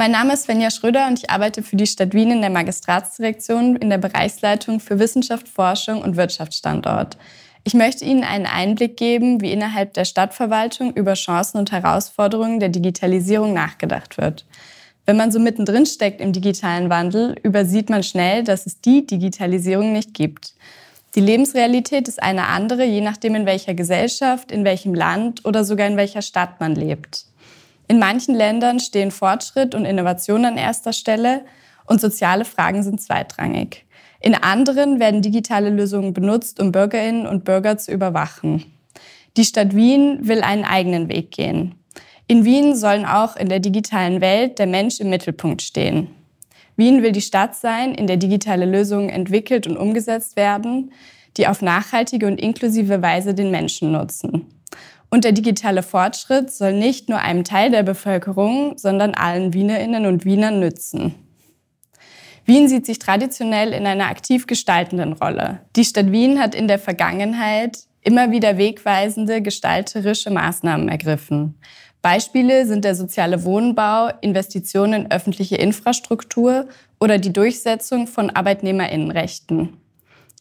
Mein Name ist Svenja Schröder und ich arbeite für die Stadt Wien in der Magistratsdirektion in der Bereichsleitung für Wissenschaft, Forschung und Wirtschaftsstandort. Ich möchte Ihnen einen Einblick geben, wie innerhalb der Stadtverwaltung über Chancen und Herausforderungen der Digitalisierung nachgedacht wird. Wenn man so mittendrin steckt im digitalen Wandel, übersieht man schnell, dass es die Digitalisierung nicht gibt. Die Lebensrealität ist eine andere, je nachdem in welcher Gesellschaft, in welchem Land oder sogar in welcher Stadt man lebt. In manchen Ländern stehen Fortschritt und Innovation an erster Stelle und soziale Fragen sind zweitrangig. In anderen werden digitale Lösungen benutzt, um Bürgerinnen und Bürger zu überwachen. Die Stadt Wien will einen eigenen Weg gehen. In Wien sollen auch in der digitalen Welt der Mensch im Mittelpunkt stehen. Wien will die Stadt sein, in der digitale Lösungen entwickelt und umgesetzt werden, die auf nachhaltige und inklusive Weise den Menschen nutzen. Und der digitale Fortschritt soll nicht nur einem Teil der Bevölkerung, sondern allen Wienerinnen und Wienern nützen. Wien sieht sich traditionell in einer aktiv gestaltenden Rolle. Die Stadt Wien hat in der Vergangenheit immer wieder wegweisende gestalterische Maßnahmen ergriffen. Beispiele sind der soziale Wohnbau, Investitionen in öffentliche Infrastruktur oder die Durchsetzung von Arbeitnehmerinnenrechten.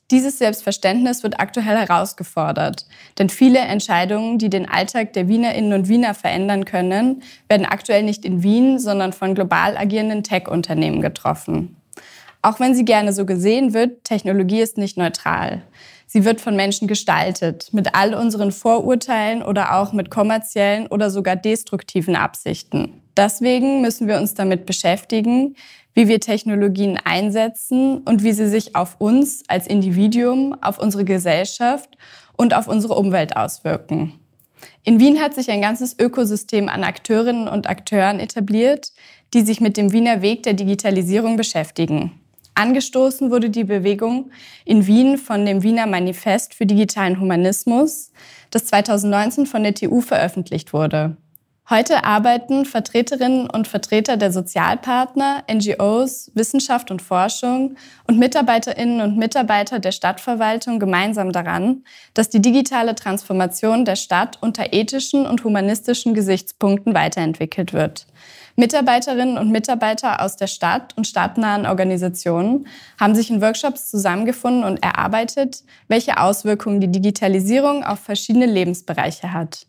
Dieses Selbstverständnis wird aktuell herausgefordert, denn viele Entscheidungen, die den Alltag der Wienerinnen und Wiener verändern können, werden aktuell nicht in Wien, sondern von global agierenden Tech-Unternehmen getroffen. Auch wenn sie gerne so gesehen wird, Technologie ist nicht neutral. Sie wird von Menschen gestaltet, mit all unseren Vorurteilen oder auch mit kommerziellen oder sogar destruktiven Absichten. Deswegen müssen wir uns damit beschäftigen, wie wir Technologien einsetzen und wie sie sich auf uns als Individuum, auf unsere Gesellschaft und auf unsere Umwelt auswirken. In Wien hat sich ein ganzes Ökosystem an Akteurinnen und Akteuren etabliert, die sich mit dem Wiener Weg der Digitalisierung beschäftigen. Angestoßen wurde die Bewegung in Wien von dem Wiener Manifest für digitalen Humanismus, das 2019 von der TU veröffentlicht wurde. Heute arbeiten Vertreterinnen und Vertreter der Sozialpartner, NGOs, Wissenschaft und Forschung und Mitarbeiterinnen und Mitarbeiter der Stadtverwaltung gemeinsam daran, dass die digitale Transformation der Stadt unter ethischen und humanistischen Gesichtspunkten weiterentwickelt wird. Mitarbeiterinnen und Mitarbeiter aus der Stadt und stadtnahen Organisationen haben sich in Workshops zusammengefunden und erarbeitet, welche Auswirkungen die Digitalisierung auf verschiedene Lebensbereiche hat.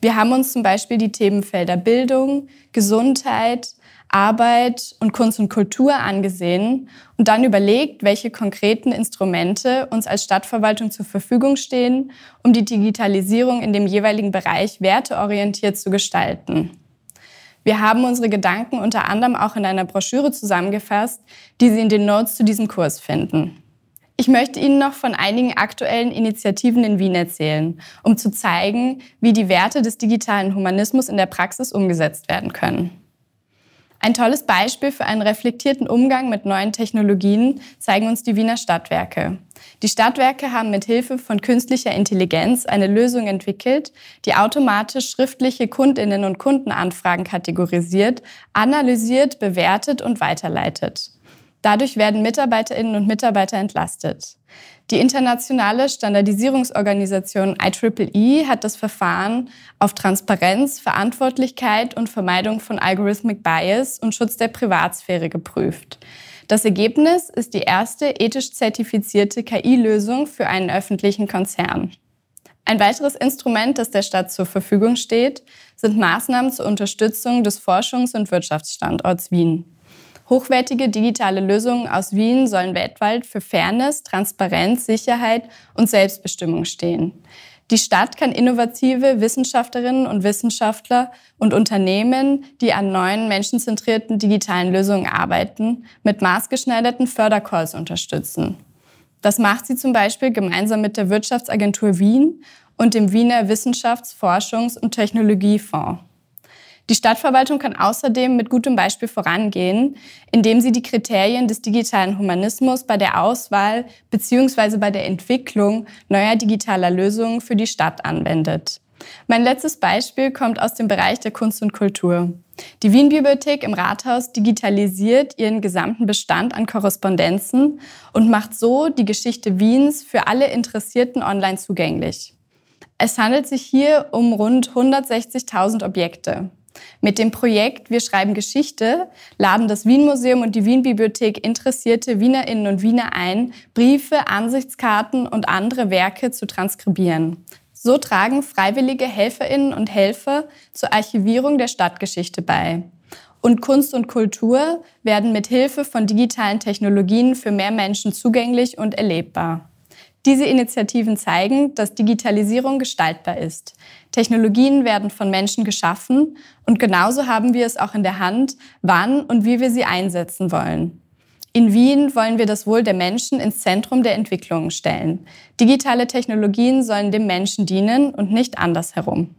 Wir haben uns zum Beispiel die Themenfelder Bildung, Gesundheit, Arbeit und Kunst und Kultur angesehen und dann überlegt, welche konkreten Instrumente uns als Stadtverwaltung zur Verfügung stehen, um die Digitalisierung in dem jeweiligen Bereich werteorientiert zu gestalten. Wir haben unsere Gedanken unter anderem auch in einer Broschüre zusammengefasst, die Sie in den Notes zu diesem Kurs finden. Ich möchte Ihnen noch von einigen aktuellen Initiativen in Wien erzählen, um zu zeigen, wie die Werte des digitalen Humanismus in der Praxis umgesetzt werden können. Ein tolles Beispiel für einen reflektierten Umgang mit neuen Technologien zeigen uns die Wiener Stadtwerke. Die Stadtwerke haben mit Hilfe von künstlicher Intelligenz eine Lösung entwickelt, die automatisch schriftliche Kundinnen und Kundenanfragen kategorisiert, analysiert, bewertet und weiterleitet. Dadurch werden Mitarbeiterinnen und Mitarbeiter entlastet. Die internationale Standardisierungsorganisation IEEE e hat das Verfahren auf Transparenz, Verantwortlichkeit und Vermeidung von Algorithmic Bias und Schutz der Privatsphäre geprüft. Das Ergebnis ist die erste ethisch zertifizierte KI-Lösung für einen öffentlichen Konzern. Ein weiteres Instrument, das der Stadt zur Verfügung steht, sind Maßnahmen zur Unterstützung des Forschungs- und Wirtschaftsstandorts Wien. Hochwertige digitale Lösungen aus Wien sollen weltweit für Fairness, Transparenz, Sicherheit und Selbstbestimmung stehen. Die Stadt kann innovative Wissenschaftlerinnen und Wissenschaftler und Unternehmen, die an neuen menschenzentrierten digitalen Lösungen arbeiten, mit maßgeschneiderten Förderkurs unterstützen. Das macht sie zum Beispiel gemeinsam mit der Wirtschaftsagentur Wien und dem Wiener Wissenschafts-, Forschungs- und Technologiefonds. Die Stadtverwaltung kann außerdem mit gutem Beispiel vorangehen, indem sie die Kriterien des digitalen Humanismus bei der Auswahl bzw. bei der Entwicklung neuer digitaler Lösungen für die Stadt anwendet. Mein letztes Beispiel kommt aus dem Bereich der Kunst und Kultur. Die Wien-Bibliothek im Rathaus digitalisiert ihren gesamten Bestand an Korrespondenzen und macht so die Geschichte Wiens für alle Interessierten online zugänglich. Es handelt sich hier um rund 160.000 Objekte. Mit dem Projekt Wir schreiben Geschichte laden das Wien-Museum und die Wien-Bibliothek interessierte Wienerinnen und Wiener ein, Briefe, Ansichtskarten und andere Werke zu transkribieren. So tragen freiwillige Helferinnen und Helfer zur Archivierung der Stadtgeschichte bei. Und Kunst und Kultur werden mit Hilfe von digitalen Technologien für mehr Menschen zugänglich und erlebbar. Diese Initiativen zeigen, dass Digitalisierung gestaltbar ist. Technologien werden von Menschen geschaffen und genauso haben wir es auch in der Hand, wann und wie wir sie einsetzen wollen. In Wien wollen wir das Wohl der Menschen ins Zentrum der Entwicklungen stellen. Digitale Technologien sollen dem Menschen dienen und nicht andersherum.